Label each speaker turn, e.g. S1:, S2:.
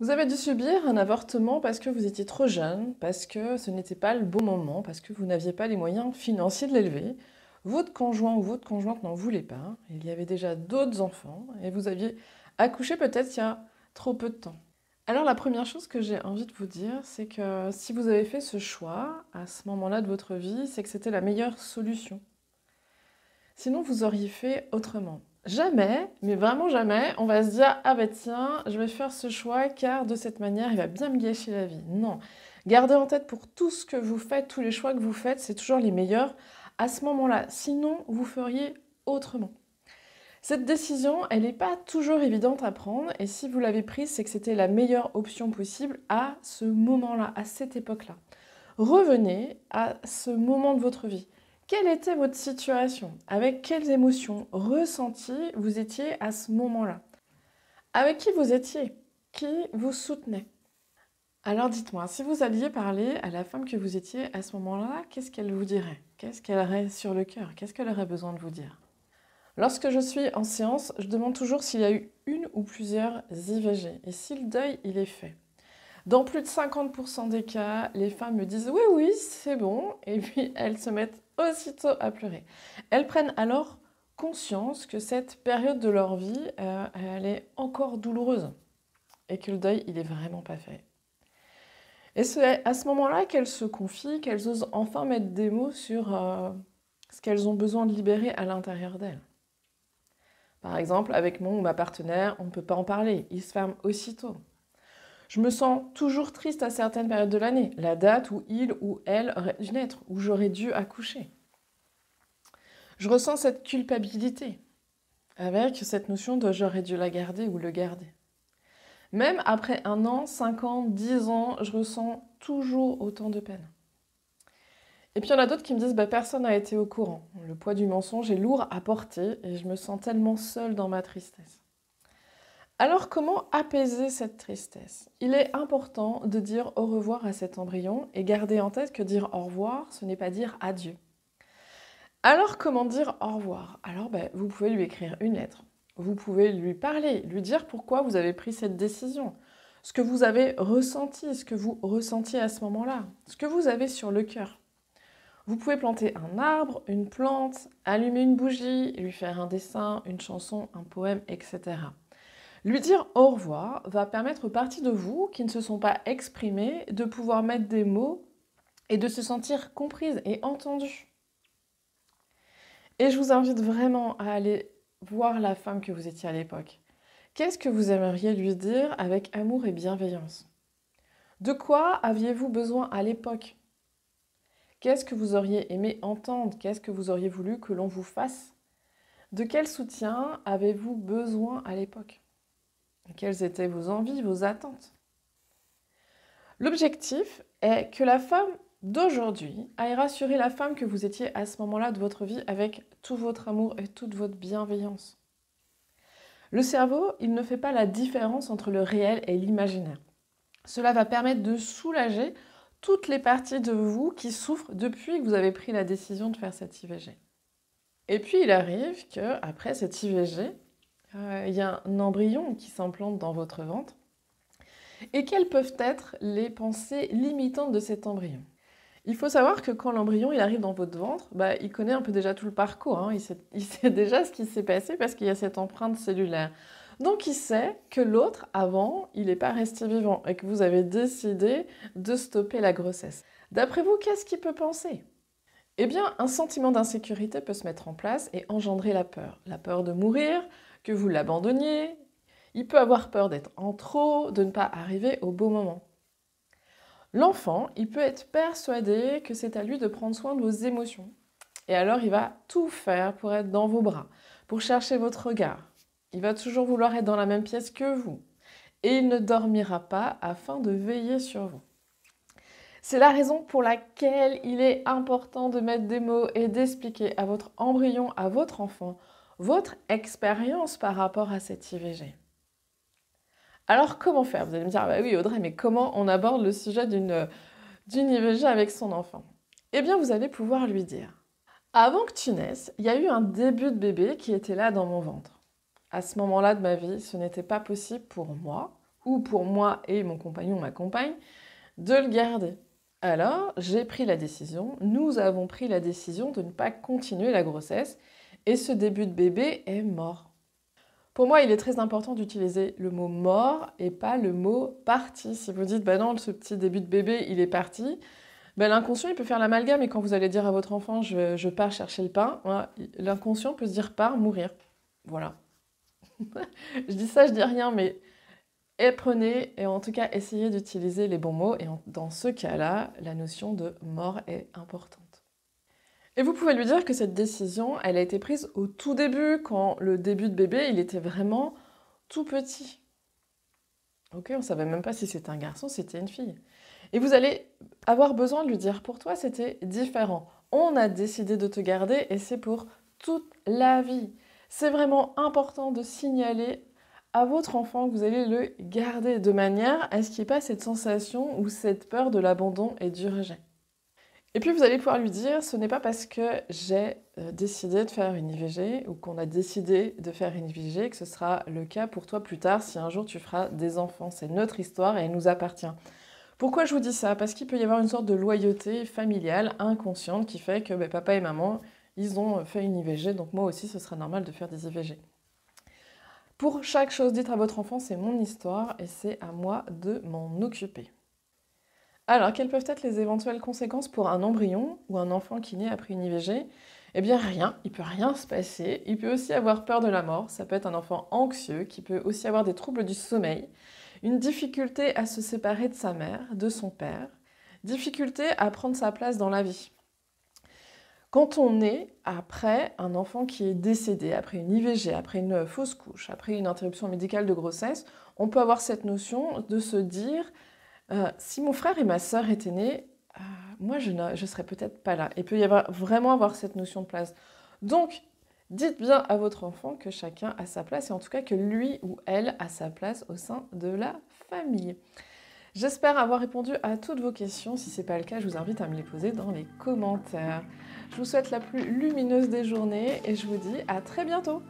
S1: Vous avez dû subir un avortement parce que vous étiez trop jeune, parce que ce n'était pas le bon moment, parce que vous n'aviez pas les moyens financiers de l'élever. Votre conjoint ou votre conjointe n'en voulait pas. Il y avait déjà d'autres enfants et vous aviez accouché peut-être il y a trop peu de temps. Alors la première chose que j'ai envie de vous dire, c'est que si vous avez fait ce choix à ce moment-là de votre vie, c'est que c'était la meilleure solution. Sinon, vous auriez fait autrement jamais, mais vraiment jamais, on va se dire Ah ben tiens, je vais faire ce choix car de cette manière, il va bien me gâcher la vie. Non. Gardez en tête pour tout ce que vous faites, tous les choix que vous faites, c'est toujours les meilleurs à ce moment-là. Sinon, vous feriez autrement. Cette décision, elle n'est pas toujours évidente à prendre et si vous l'avez prise, c'est que c'était la meilleure option possible à ce moment-là, à cette époque-là. Revenez à ce moment de votre vie. Quelle était votre situation Avec quelles émotions ressenties vous étiez à ce moment-là Avec qui vous étiez Qui vous soutenait Alors dites-moi, si vous alliez parler à la femme que vous étiez à ce moment-là, qu'est-ce qu'elle vous dirait Qu'est-ce qu'elle aurait sur le cœur Qu'est-ce qu'elle aurait besoin de vous dire Lorsque je suis en séance, je demande toujours s'il y a eu une ou plusieurs IVG et si le deuil il est fait. Dans plus de 50% des cas, les femmes me disent oui, oui, c'est bon, et puis elles se mettent aussitôt à pleurer. Elles prennent alors conscience que cette période de leur vie, euh, elle est encore douloureuse et que le deuil, il est vraiment pas fait. Et c'est à ce moment-là qu'elles se confient, qu'elles osent enfin mettre des mots sur euh, ce qu'elles ont besoin de libérer à l'intérieur d'elles. Par exemple, avec mon ou ma partenaire, on ne peut pas en parler, il se ferme aussitôt. Je me sens toujours triste à certaines périodes de l'année, la date où il ou elle aurait dû naître, où j'aurais dû accoucher. Je ressens cette culpabilité, avec cette notion de j'aurais dû la garder ou le garder. Même après un an, cinq ans, dix ans, je ressens toujours autant de peine. Et puis il y en a d'autres qui me disent bah, personne n'a été au courant. Le poids du mensonge est lourd à porter et je me sens tellement seule dans ma tristesse. Alors comment apaiser cette tristesse Il est important de dire au revoir à cet embryon et garder en tête que dire au revoir, ce n'est pas dire adieu. Alors comment dire au revoir Alors ben, vous pouvez lui écrire une lettre, vous pouvez lui parler, lui dire pourquoi vous avez pris cette décision, ce que vous avez ressenti, ce que vous ressentiez à ce moment-là, ce que vous avez sur le cœur. Vous pouvez planter un arbre, une plante, allumer une bougie, lui faire un dessin, une chanson, un poème, etc. Lui dire au revoir va permettre aux parties de vous qui ne se sont pas exprimées de pouvoir mettre des mots et de se sentir comprises et entendues. Et je vous invite vraiment à aller voir la femme que vous étiez à l'époque. Qu'est-ce que vous aimeriez lui dire avec amour et bienveillance De quoi aviez-vous besoin à l'époque Qu'est-ce que vous auriez aimé entendre Qu'est-ce que vous auriez voulu que l'on vous fasse De quel soutien avez-vous besoin à l'époque quelles étaient vos envies, vos attentes L'objectif est que la femme d'aujourd'hui aille rassurer la femme que vous étiez à ce moment-là de votre vie avec tout votre amour et toute votre bienveillance. Le cerveau, il ne fait pas la différence entre le réel et l'imaginaire. Cela va permettre de soulager toutes les parties de vous qui souffrent depuis que vous avez pris la décision de faire cet IVG. Et puis il arrive que après cette IVG, euh, il y a un embryon qui s'implante dans votre ventre. Et quelles peuvent être les pensées limitantes de cet embryon Il faut savoir que quand l'embryon arrive dans votre ventre, bah, il connaît un peu déjà tout le parcours, hein. il, sait, il sait déjà ce qui s'est passé parce qu'il y a cette empreinte cellulaire. Donc il sait que l'autre, avant, il n'est pas resté vivant et que vous avez décidé de stopper la grossesse. D'après vous, qu'est-ce qu'il peut penser Eh bien, un sentiment d'insécurité peut se mettre en place et engendrer la peur. La peur de mourir, que vous l'abandonniez, il peut avoir peur d'être en trop, de ne pas arriver au bon moment. L'enfant, il peut être persuadé que c'est à lui de prendre soin de vos émotions. Et alors, il va tout faire pour être dans vos bras, pour chercher votre regard. Il va toujours vouloir être dans la même pièce que vous. Et il ne dormira pas afin de veiller sur vous. C'est la raison pour laquelle il est important de mettre des mots et d'expliquer à votre embryon, à votre enfant, votre expérience par rapport à cette IVG. Alors comment faire Vous allez me dire, ah bah oui Audrey, mais comment on aborde le sujet d'une IVG avec son enfant Eh bien, vous allez pouvoir lui dire, avant que tu naisses, il y a eu un début de bébé qui était là dans mon ventre. À ce moment-là de ma vie, ce n'était pas possible pour moi, ou pour moi et mon compagnon, ma compagne, de le garder. Alors, j'ai pris la décision, nous avons pris la décision de ne pas continuer la grossesse et ce début de bébé est mort. Pour moi, il est très important d'utiliser le mot mort et pas le mot parti. Si vous dites, bah non, ce petit début de bébé, il est parti, ben, l'inconscient, il peut faire l'amalgame. Et quand vous allez dire à votre enfant, je, pars chercher le pain, hein, l'inconscient peut se dire, pars mourir. Voilà. je dis ça, je dis rien, mais et prenez, et en tout cas, essayez d'utiliser les bons mots. Et dans ce cas-là, la notion de mort est importante. Et vous pouvez lui dire que cette décision, elle a été prise au tout début, quand le début de bébé, il était vraiment tout petit. Ok, on savait même pas si c'était un garçon, c'était une fille. Et vous allez avoir besoin de lui dire pour toi, c'était différent. On a décidé de te garder et c'est pour toute la vie. C'est vraiment important de signaler à votre enfant que vous allez le garder de manière à ce qu'il n'y ait pas cette sensation ou cette peur de l'abandon et du rejet. Et puis vous allez pouvoir lui dire, ce n'est pas parce que j'ai euh, décidé de faire une IVG ou qu'on a décidé de faire une IVG que ce sera le cas pour toi plus tard si un jour tu feras des enfants. C'est notre histoire et elle nous appartient. Pourquoi je vous dis ça Parce qu'il peut y avoir une sorte de loyauté familiale inconsciente qui fait que ben, papa et maman, ils ont fait une IVG, donc moi aussi ce sera normal de faire des IVG. Pour chaque chose dite à votre enfant, c'est mon histoire et c'est à moi de m'en occuper. Alors, quelles peuvent être les éventuelles conséquences pour un embryon ou un enfant qui naît après une IVG Eh bien, rien, il peut rien se passer. Il peut aussi avoir peur de la mort, ça peut être un enfant anxieux qui peut aussi avoir des troubles du sommeil, une difficulté à se séparer de sa mère, de son père, difficulté à prendre sa place dans la vie. Quand on naît après un enfant qui est décédé, après une IVG, après une fausse couche, après une interruption médicale de grossesse, on peut avoir cette notion de se dire euh, si mon frère et ma sœur étaient nés, euh, moi, je ne serais peut-être pas là. Il peut y avoir vraiment avoir cette notion de place. Donc, dites bien à votre enfant que chacun a sa place et en tout cas que lui ou elle a sa place au sein de la famille. J'espère avoir répondu à toutes vos questions. Si ce n'est pas le cas, je vous invite à me les poser dans les commentaires. Je vous souhaite la plus lumineuse des journées et je vous dis à très bientôt.